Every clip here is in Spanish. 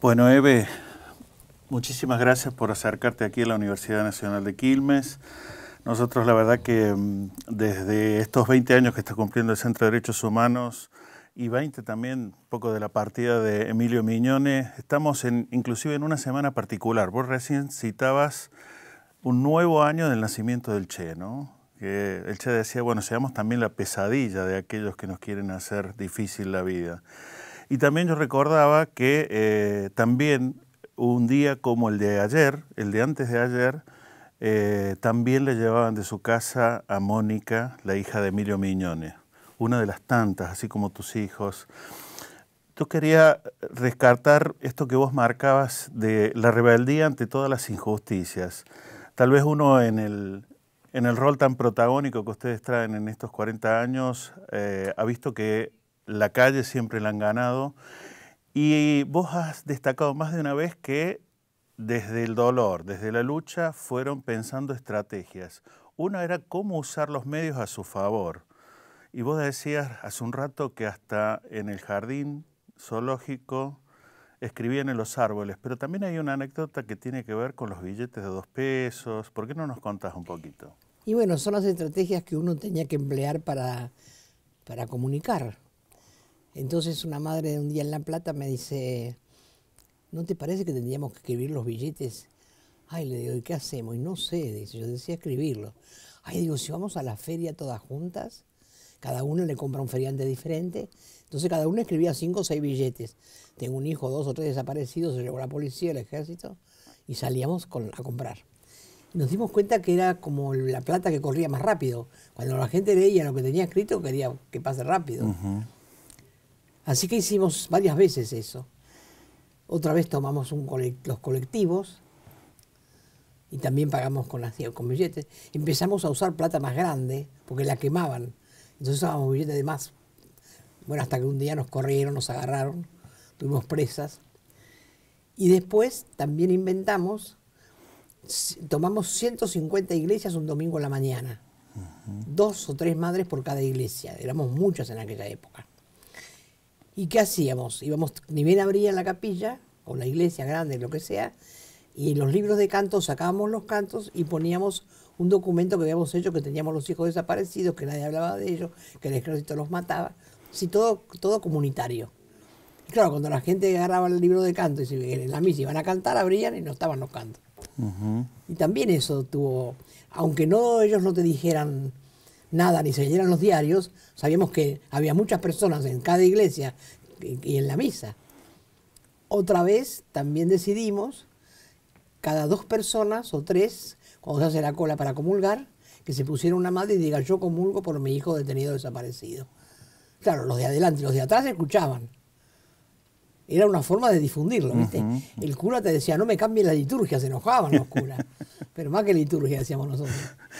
Bueno, Eve, muchísimas gracias por acercarte aquí a la Universidad Nacional de Quilmes. Nosotros la verdad que mm, desde estos 20 años que está cumpliendo el Centro de Derechos Humanos y 20 también, un poco de la partida de Emilio Miñones, estamos en, inclusive en una semana particular. Vos recién citabas un nuevo año del nacimiento del Che, ¿no? el Che decía, bueno, seamos también la pesadilla de aquellos que nos quieren hacer difícil la vida. Y también yo recordaba que eh, también un día como el de ayer, el de antes de ayer, eh, también le llevaban de su casa a Mónica, la hija de Emilio Miñones, una de las tantas, así como tus hijos. tú quería rescatar esto que vos marcabas de la rebeldía ante todas las injusticias. Tal vez uno en el, en el rol tan protagónico que ustedes traen en estos 40 años eh, ha visto que la calle siempre la han ganado. Y vos has destacado más de una vez que desde el dolor, desde la lucha, fueron pensando estrategias. Una era cómo usar los medios a su favor. Y vos decías hace un rato que hasta en el jardín zoológico escribían en los árboles, pero también hay una anécdota que tiene que ver con los billetes de dos pesos. ¿Por qué no nos contás un poquito? Y bueno, son las estrategias que uno tenía que emplear para, para comunicar. Entonces una madre de un día en La Plata me dice, ¿no te parece que tendríamos que escribir los billetes? Ay, le digo, ¿y qué hacemos? Y no sé, dice, yo decía escribirlo. Ay, digo, si vamos a la feria todas juntas, cada uno le compra un feriante diferente, entonces cada uno escribía cinco o seis billetes. Tengo un hijo, dos o tres desaparecidos, se llevó la policía, el ejército, y salíamos a comprar. Nos dimos cuenta que era como la plata que corría más rápido. Cuando la gente leía lo que tenía escrito, quería que pase rápido. Así que hicimos varias veces eso. Otra vez tomamos los colectivos y también pagamos con, billetes. Empezamos a usar plata más grande porque la quemaban. Entonces usábamos billetes de más. Bueno, hasta que un día nos corrieron, nos agarraron, tuvimos presas. Y después también inventamos, tomamos 150 iglesias un domingo a la mañana. Dos o tres madres por cada iglesia. Éramos muchas en aquella época. ¿Y qué hacíamos? Íbamos, ni bien abrían la capilla, o la iglesia grande, lo que sea, y los libros de canto sacábamos los cantos y poníamos un documento que habíamos hecho que teníamos los hijos desaparecidos, que nadie hablaba de ellos, que el ejército los mataba. Sí, todo, todo comunitario. Y claro, cuando la gente agarraba el libro de canto y eh, en la misa iban a cantar, abrían y no estaban los cantos. Y también eso tuvo, aunque no ellos no te dijeran, nada ni se leyeran los diarios, sabíamos que había muchas personas en cada iglesia y en la misa. Otra vez también decidimos, cada dos personas o tres, cuando se hace la cola para comulgar, que se pusiera una madre y diga yo comulgo por mi hijo detenido desaparecido. Claro, los de adelante y los de atrás escuchaban, era una forma de difundirlo, ¿viste? El cura te decía, no me cambien la liturgia, se enojaban los curas. Pero más que liturgia decíamos nosotros.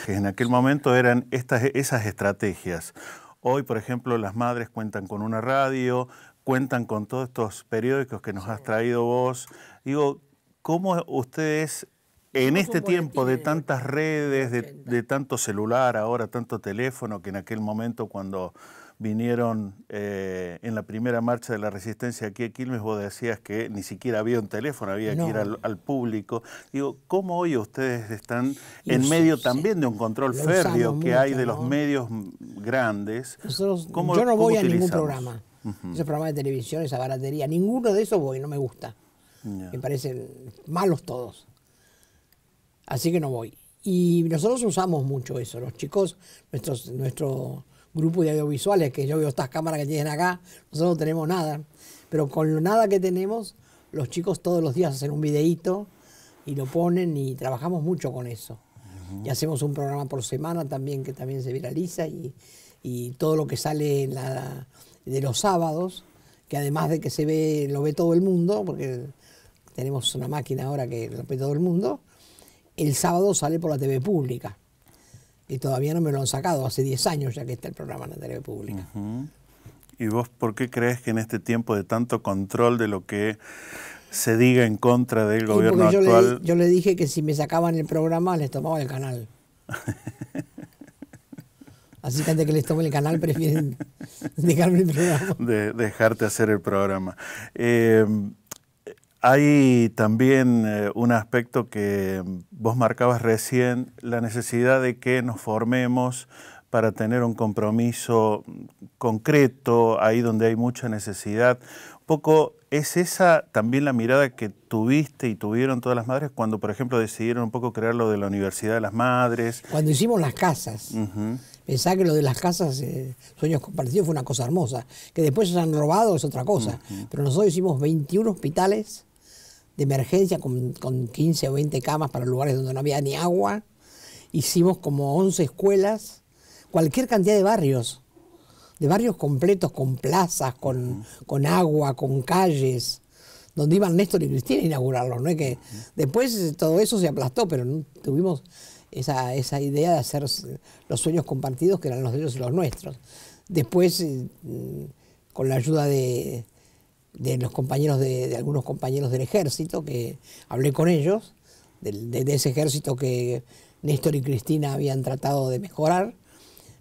En aquel momento eran estas, esas estrategias. Hoy, por ejemplo, las madres cuentan con una radio, cuentan con todos estos periódicos que nos has traído vos. Digo, ¿cómo ustedes en este tiempo de tantas redes, de tanto celular ahora, tanto teléfono, que en aquel momento cuando vinieron eh, en la primera marcha de la resistencia aquí a Quilmes, vos decías que ni siquiera había un teléfono, había que ir al, público. Digo, ¿cómo hoy ustedes están en medio también de un control férreo que hay de los medios grandes? yo no voy a ningún programa. Ese programa de televisión, esa baratería, ninguno de esos voy, no me gusta. Me parecen malos todos. Así que no voy. Y nosotros usamos mucho eso, los chicos, nuestros, nuestro, Grupo de audiovisuales, que yo veo estas cámaras que tienen acá, nosotros no tenemos nada, pero con lo nada que tenemos, los chicos todos los días hacen un videíto y lo ponen y trabajamos mucho con eso. Y hacemos un programa por semana también que también se viraliza y, todo lo que sale de los sábados, que además de que se ve, lo ve todo el mundo, porque tenemos una máquina ahora que lo ve todo el mundo, el sábado sale por la TV pública y todavía no me lo han sacado, hace 10 años ya que está el programa en la tele pública. ¿Y vos por qué crees que en este tiempo de tanto control de lo que se diga en contra del gobierno yo actual... Le, yo le dije que si me sacaban el programa les tomaba el canal. Así que antes que les tome el canal prefieren dejarme el programa. De, dejarte hacer el programa. Eh, hay también eh, un aspecto que vos marcabas recién, la necesidad de que nos formemos para tener un compromiso concreto, ahí donde hay mucha necesidad. Un poco es esa también la mirada que tuviste y tuvieron todas las madres cuando, por ejemplo, decidieron un poco crear lo de la Universidad de las Madres. Cuando hicimos las casas. pensar que lo de las casas, eh, sueños compartidos, fue una cosa hermosa. Que después se han robado es otra cosa. Pero nosotros hicimos 21 hospitales de emergencia con, 15 o 20 camas para lugares donde no había ni agua. Hicimos como 11 escuelas, cualquier cantidad de barrios, de barrios completos, con plazas, con, agua, con calles donde iban Néstor y Cristina a inaugurarlos, ¿no? Es que después eh, todo eso se aplastó, pero tuvimos esa, esa, idea de hacer los sueños compartidos que eran los de ellos y los nuestros. Después, eh, mm, con la ayuda de, de los compañeros de, algunos compañeros del ejército que hablé con ellos, de, ese ejército que Néstor y Cristina habían tratado de mejorar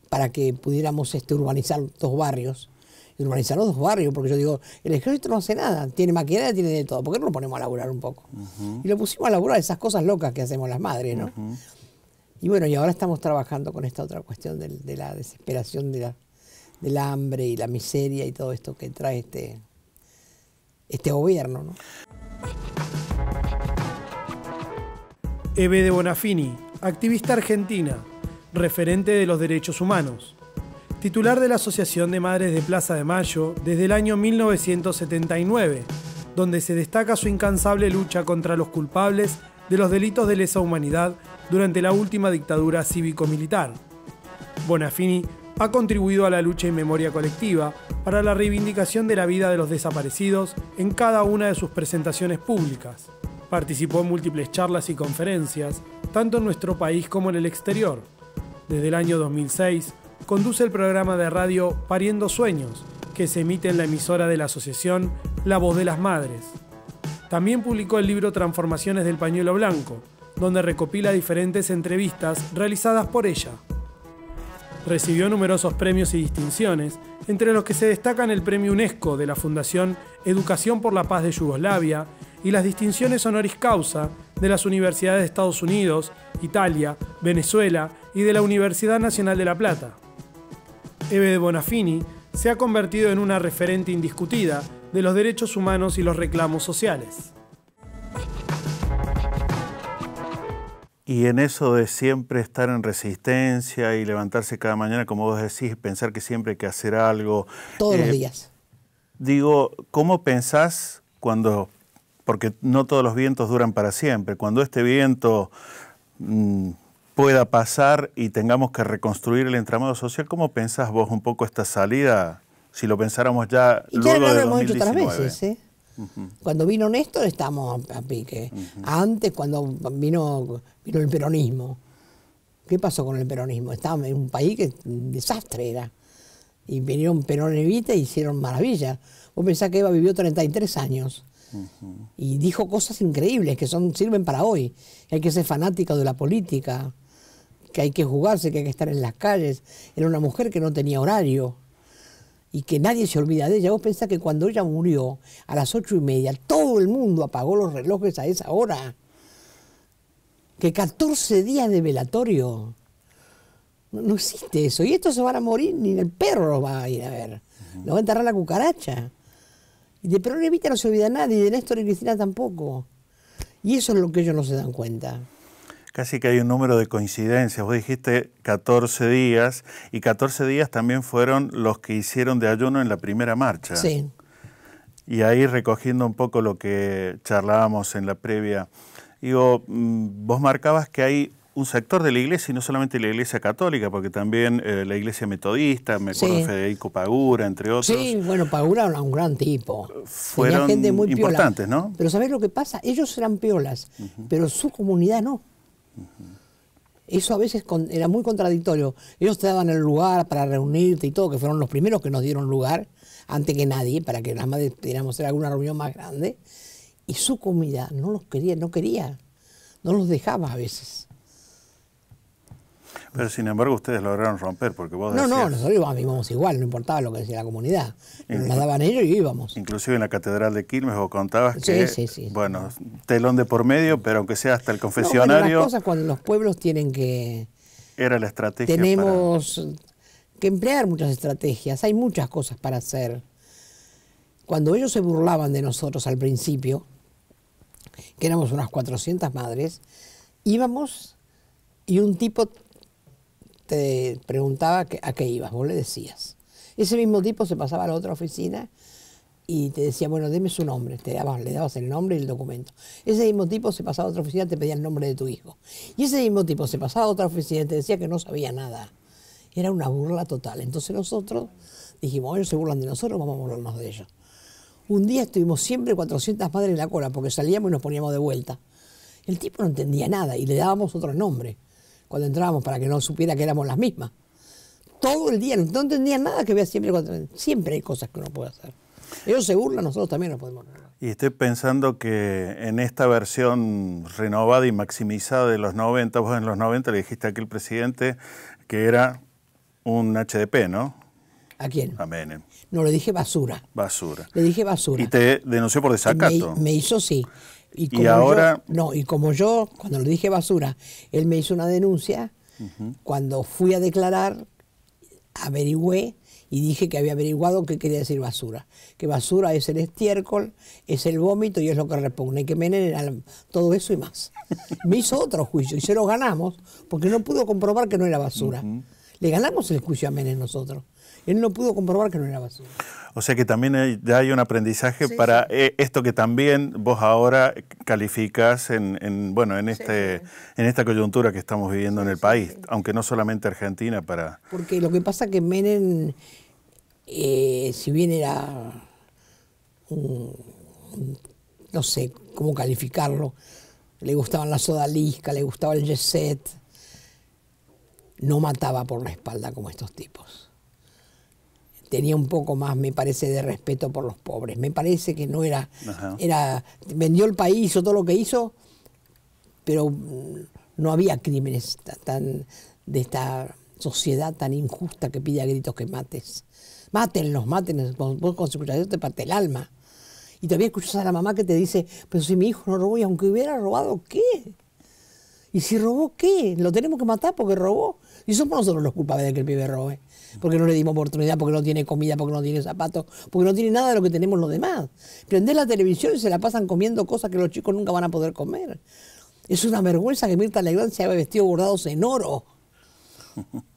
para que pudiéramos este, urbanizar dos barrios. Urbanizar los dos barrios, porque yo digo, el ejército no hace nada, tiene maquinaria, tiene de todo, ¿por qué no lo ponemos a laburar un poco? Y lo pusimos a laburar esas cosas locas que hacemos las madres, ¿no? Y bueno, y ahora estamos trabajando con esta otra cuestión de, la desesperación, de la, del hambre y la miseria y todo esto que trae este, este gobierno. ¿no? Eve de Bonafini, activista argentina, referente de los derechos humanos, titular de la Asociación de Madres de Plaza de Mayo desde el año 1979, donde se destaca su incansable lucha contra los culpables de los delitos de lesa humanidad durante la última dictadura cívico-militar. Bonafini ha contribuido a la lucha y memoria colectiva para la reivindicación de la vida de los desaparecidos en cada una de sus presentaciones públicas. Participó en múltiples charlas y conferencias, tanto en nuestro país como en el exterior. Desde el año 2006, conduce el programa de radio Pariendo Sueños, que se emite en la emisora de la asociación La Voz de las Madres. También publicó el libro Transformaciones del Pañuelo Blanco, donde recopila diferentes entrevistas realizadas por ella. Recibió numerosos premios y distinciones, entre los que se destacan el Premio UNESCO de la Fundación Educación por la Paz de Yugoslavia y las distinciones honoris causa de las universidades de Estados Unidos, Italia, Venezuela y de la Universidad Nacional de La Plata. Eve de Bonafini se ha convertido en una referente indiscutida de los derechos humanos y los reclamos sociales. Y en eso de siempre estar en resistencia y levantarse cada mañana, como vos decís, pensar que siempre hay que hacer algo. Todos los eh, días. Digo, ¿cómo pensás cuando, porque no todos los vientos duran para siempre, cuando este viento mm, pueda pasar y tengamos que reconstruir el entramado social, ¿cómo pensás vos un poco esta salida? Si lo pensáramos ya y ya lo otras veces, ¿eh? Cuando vino Néstor estamos a, pique. Antes, cuando vino, vino el peronismo. ¿Qué pasó con el peronismo? Estábamos en un país que un desastre era. Y vinieron peronevitas y hicieron maravillas. Vos pensás que Eva vivió 33 años. Y dijo cosas increíbles que son, sirven para hoy. Que Hay que ser fanática de la política, que hay que jugarse, que hay que estar en las calles. Era una mujer que no tenía horario y que nadie se olvida de ella. Vos pensás que cuando ella murió, a las ocho y media, todo el mundo apagó los relojes a esa hora. Que 14 días de velatorio. No, existe eso. Y estos se van a morir, ni el perro los va a ir a ver. lo va a enterrar la cucaracha. Y de Perón Evita no se olvida nadie, y de Néstor y Cristina tampoco. Y eso es lo que ellos no se dan cuenta casi que hay un número de coincidencias. Vos dijiste 14 días y 14 días también fueron los que hicieron de ayuno en la primera marcha. Sí. Y ahí recogiendo un poco lo que charlábamos en la previa, digo, mm, vos marcabas que hay un sector de la iglesia, y no solamente la iglesia católica, porque también eh, la iglesia metodista, me acuerdo Federico Pagura, entre otros. Sí, bueno, Pagura era un gran tipo. Fueron gente muy importantes, ¿no? Pero ¿sabés lo que pasa? Ellos eran piolas, pero su comunidad no. Eso a veces era muy contradictorio. Ellos te daban el lugar para reunirte y todo, que fueron los primeros que nos dieron lugar, antes que nadie, para que nada más pudiéramos hacer alguna reunión más grande. Y su comida no los quería, no quería, no los dejaba a veces. Pero sin embargo ustedes lograron romper, porque vos No, decías... no, nosotros íbamos, igual, no importaba lo que decía la comunidad. Nos daban ellos y íbamos. Inclusive en la Catedral de Quilmes vos contabas que, sí, sí. bueno, telón de por medio, pero aunque sea hasta el confesionario... No, bueno, las cosas cuando los pueblos tienen que... Era la estrategia Tenemos que emplear muchas estrategias, hay muchas cosas para hacer. Cuando ellos se burlaban de nosotros al principio, que éramos unas 400 madres, íbamos y un tipo te preguntaba a qué ibas, vos le decías. Ese mismo tipo se pasaba a la otra oficina y te decía, bueno, deme su nombre, te daba le dabas el nombre y el documento. Ese mismo tipo se pasaba a otra oficina y te pedía el nombre de tu hijo. Y ese mismo tipo se pasaba a otra oficina y te decía que no sabía nada. Era una burla total. Entonces nosotros dijimos, ellos se burlan de nosotros, vamos a burlarnos de ellos. Un día estuvimos siempre 400 madres en la cola porque salíamos y nos poníamos de vuelta. El tipo no entendía nada y le dábamos otro nombre cuando entrábamos para que no supiera que éramos las mismas. Todo el día, no entendía nada que vea siempre. Siempre hay cosas que uno puede hacer. Ellos se burlan, nosotros también nos podemos Y estoy pensando que en esta versión renovada y maximizada de los 90, vos en los 90 le dijiste a aquel presidente que era un HDP, ¿no? ¿A quién? A Menem. No, le dije basura. Basura. Le dije basura. Y te denunció por desacato. me hizo, sí. Y, como ahora... Yo, no, y como yo, cuando le dije basura, él me hizo una denuncia, cuando fui a declarar, averigüé y dije que había averiguado qué quería decir basura. Que basura es el estiércol, es el vómito y es lo que repugna. Y que Menem era todo eso y más. Me hizo otro juicio y se lo ganamos porque no pudo comprobar que no era basura. Le ganamos el juicio a Menem nosotros. Él no pudo comprobar que no era basura. O sea que también hay, un aprendizaje para eh, esto que también vos ahora calificas en, bueno en este en esta coyuntura que estamos viviendo en el país, aunque no solamente Argentina para. Porque lo que pasa que Menem, eh, si bien era un, no sé cómo calificarlo, le gustaban la sodalisca, le gustaba el jet no mataba por la espalda como estos tipos tenía un poco más, me parece, de respeto por los pobres. Me parece que no era, era vendió el país, o todo lo que hizo, pero mm, no había crímenes tan de esta sociedad tan injusta que pide a gritos que mates. Mátenlos, mátenlos, vos con su te parte el alma. Y todavía escuchas a la mamá que te dice, pero si mi hijo no robó, y aunque hubiera robado, ¿qué? Y si robó, ¿qué? Lo tenemos que matar porque robó. Y somos nosotros los culpables de que el pibe robe. Porque no le dimos oportunidad, porque no tiene comida, porque no tiene zapatos, porque no tiene nada de lo que tenemos los demás. Prende la televisión y se la pasan comiendo cosas que los chicos nunca van a poder comer. Es una vergüenza que Mirta Legrand se haya vestido bordados en oro.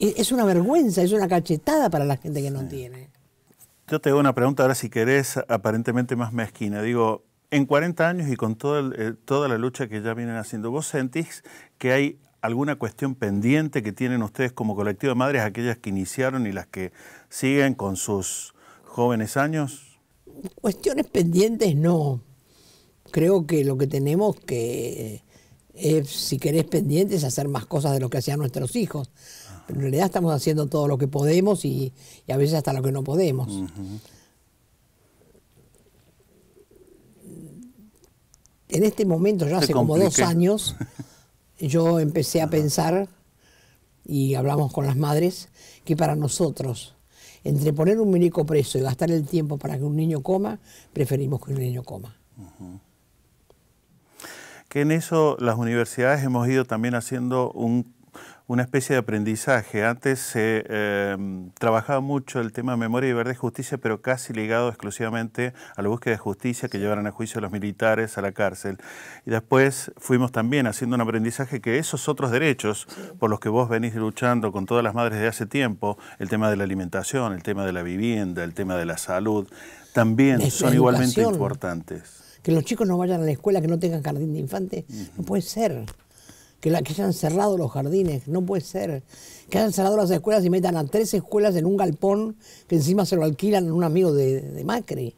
es una vergüenza, es una cachetada para la gente que no tiene. Yo te hago una pregunta ahora si querés, aparentemente más mezquina. Digo, en 40 años y con eh, toda la lucha que ya vienen haciendo, ¿vos sentís que hay alguna cuestión pendiente que tienen ustedes como colectivo de madres, aquellas que iniciaron y las que siguen con sus jóvenes años? Cuestiones pendientes no. Creo que lo que tenemos que, eh, si querés pendientes, hacer más cosas de lo que hacían nuestros hijos. Pero en realidad estamos haciendo todo lo que podemos y, a veces hasta lo que no podemos. En este momento, ya hace como dos años, yo empecé a pensar, y hablamos con las madres, que para nosotros, entre poner un médico preso y gastar el tiempo para que un niño coma, preferimos que un niño coma. Que en eso las universidades hemos ido también haciendo un una especie de aprendizaje. Antes se em, trabajaba mucho el tema de memoria y verdad y justicia, pero casi ligado exclusivamente a la búsqueda de justicia que llevaran a juicio a los militares, a la cárcel. Y después fuimos también haciendo un aprendizaje que esos otros derechos por los que vos venís luchando con todas las madres de hace tiempo, el tema de la alimentación, el tema de la vivienda, el tema de la salud, también son igualmente importantes. Que los chicos no vayan a la escuela, que no tengan jardín de infantes, no puede ser que, la, que hayan cerrado los jardines, no puede ser. Que hayan cerrado las escuelas y metan a tres escuelas en un galpón que encima se lo alquilan a un amigo de, Macri.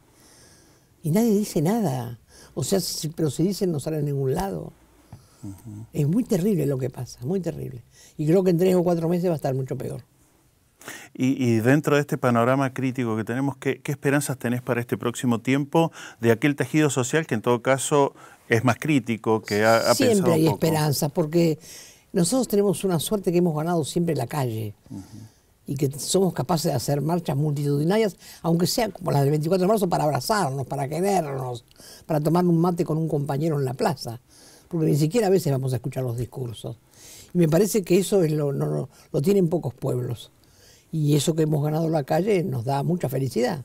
Y nadie dice nada. O sea, pero si dicen no sale a ningún lado. Es muy terrible lo que pasa, muy terrible. Y creo que en tres o cuatro meses va a estar mucho peor. Y, dentro de este panorama crítico que tenemos, ¿qué, ¿qué, esperanzas tenés para este próximo tiempo de aquel tejido social que en todo caso es más crítico, que ha, ha siempre hay esperanza, porque nosotros tenemos una suerte que hemos ganado siempre la calle y que somos capaces de hacer marchas multitudinarias, aunque sea como las del 24 de marzo, para abrazarnos, para querernos, para tomar un mate con un compañero en la plaza, porque ni siquiera a veces vamos a escuchar los discursos. Y me parece que eso lo, lo tienen pocos pueblos. Y eso que hemos ganado la calle nos da mucha felicidad.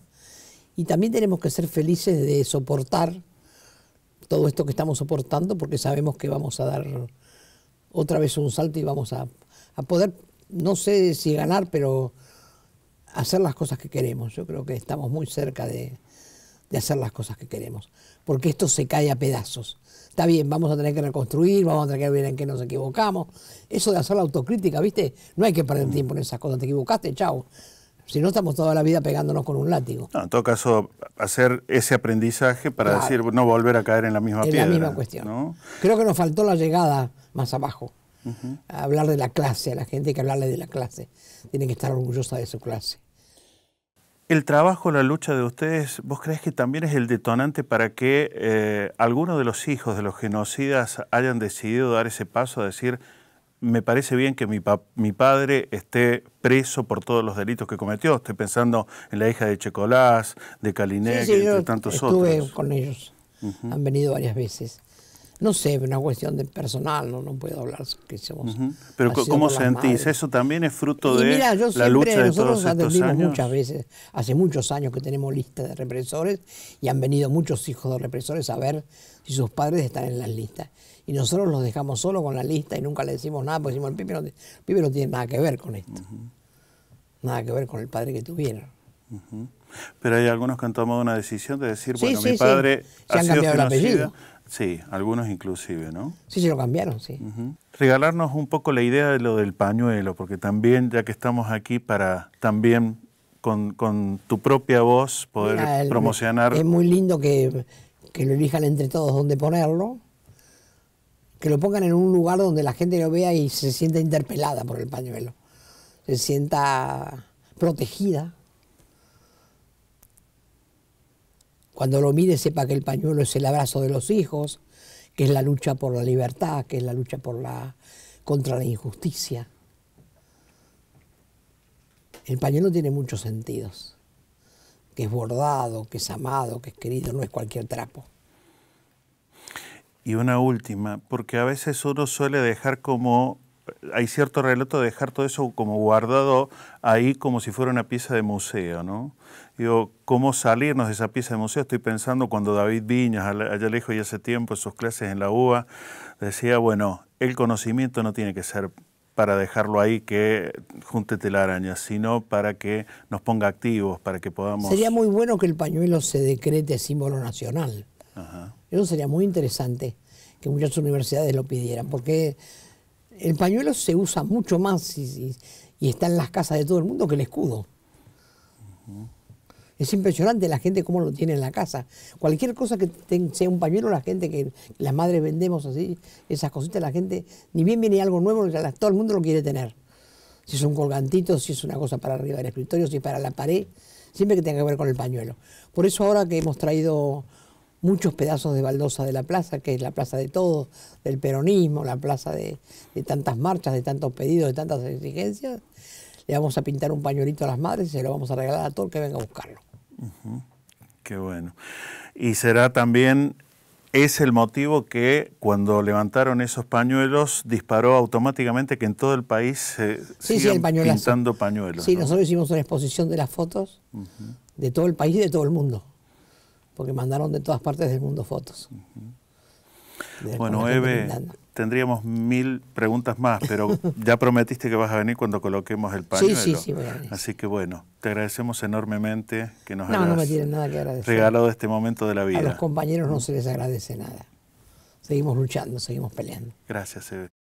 Y también tenemos que ser felices de soportar todo esto que estamos soportando porque sabemos que vamos a dar otra vez un salto y vamos a, poder, no sé si ganar, pero hacer las cosas que queremos. Yo creo que estamos muy cerca de, de hacer las cosas que queremos, porque esto se cae a pedazos. Está bien, vamos a tener que reconstruir, vamos a tener que ver en qué nos equivocamos. Eso de hacer la autocrítica, ¿viste? No hay que perder tiempo en esas cosas. Te equivocaste, chao. Si no, estamos toda la vida pegándonos con un látigo. en todo caso, hacer ese aprendizaje para decir, no volver a caer en la misma piedra. En la misma cuestión. Creo que nos faltó la llegada más abajo. hablar de la clase, a la gente que hablarle de la clase. Tiene que estar orgullosa de su clase. El trabajo, la lucha de ustedes, ¿vos crees que también es el detonante para que eh, algunos de los hijos de los genocidas hayan decidido dar ese paso a decir, me parece bien que mi, mi, padre esté preso por todos los delitos que cometió. Estoy pensando en la hija de Checolás, de Kalinek de tantos otros. Estuve con ellos. Han venido varias veces. No sé, una cuestión de personal, no, no puedo hablar que somos. Pero ¿cómo sentís? ¿Eso también es fruto de la lucha de todos estos años? muchas veces, hace muchos años que tenemos lista de represores y han venido muchos hijos de represores a ver si sus padres están en las listas. Y nosotros los dejamos solo con la lista y nunca le decimos nada, porque decimos, el pibe no, pibe no tiene nada que ver con esto. Nada que ver con el padre que tuvieron. Pero hay algunos que han tomado una decisión de decir, bueno, mi padre ha sido el apellido Sí, algunos inclusive, ¿no? Sí, se lo cambiaron, sí. Regalarnos un poco la idea de lo del pañuelo, porque también, ya que estamos aquí, para también con, tu propia voz poder promocionar. Es muy lindo que, que, lo elijan entre todos dónde ponerlo, que lo pongan en un lugar donde la gente lo vea y se sienta interpelada por el pañuelo, se sienta protegida Cuando lo mire sepa que el pañuelo es el abrazo de los hijos, que es la lucha por la libertad, que es la lucha por la, contra la injusticia. El pañuelo tiene muchos sentidos, que es bordado, que es amado, que es querido, no es cualquier trapo. Y una última, porque a veces uno suele dejar como, hay cierto relato de dejar todo eso como guardado ahí como si fuera una pieza de museo, ¿no? Digo, ¿cómo salirnos de esa pieza de museo? Estoy pensando cuando David Viñas, allá lejos y hace tiempo, en sus clases en la UBA, decía, bueno, el conocimiento no tiene que ser para dejarlo ahí que junte araña, sino para que nos ponga activos, para que podamos... Sería muy bueno que el pañuelo se decrete símbolo nacional. Eso sería muy interesante que muchas universidades lo pidieran, porque el pañuelo se usa mucho más y, está en las casas de todo el mundo que el escudo. Es impresionante la gente cómo lo tiene en la casa. Cualquier cosa que sea un pañuelo, la gente que las madres vendemos así, esas cositas, la gente, ni bien viene algo nuevo, todo el mundo lo quiere tener. Si es un colgantito, si es una cosa para arriba del escritorio, si para la pared, siempre que tenga que ver con el pañuelo. Por eso ahora que hemos traído muchos pedazos de baldosa de la plaza, que es la plaza de todos, del peronismo, la plaza de tantas marchas, de tantos pedidos, de tantas exigencias, le vamos a pintar un pañuelito a las madres y se lo vamos a regalar a todo el que venga a buscarlo. Qué bueno. Y será también, es el motivo que cuando levantaron esos pañuelos disparó automáticamente que en todo el país se sí, sigan pintando pañuelos. Sí, nosotros hicimos una exposición de las fotos de todo el país y de todo el mundo, porque mandaron de todas partes del mundo fotos. Bueno, Eve, tendríamos mil preguntas más, pero ya prometiste que vas a venir cuando coloquemos el pañuelo. Sí, sí, sí, Así que bueno, te agradecemos enormemente que nos hayas regalado este momento de la vida. A los compañeros no se les agradece nada. Seguimos luchando, seguimos peleando. Gracias, Eve.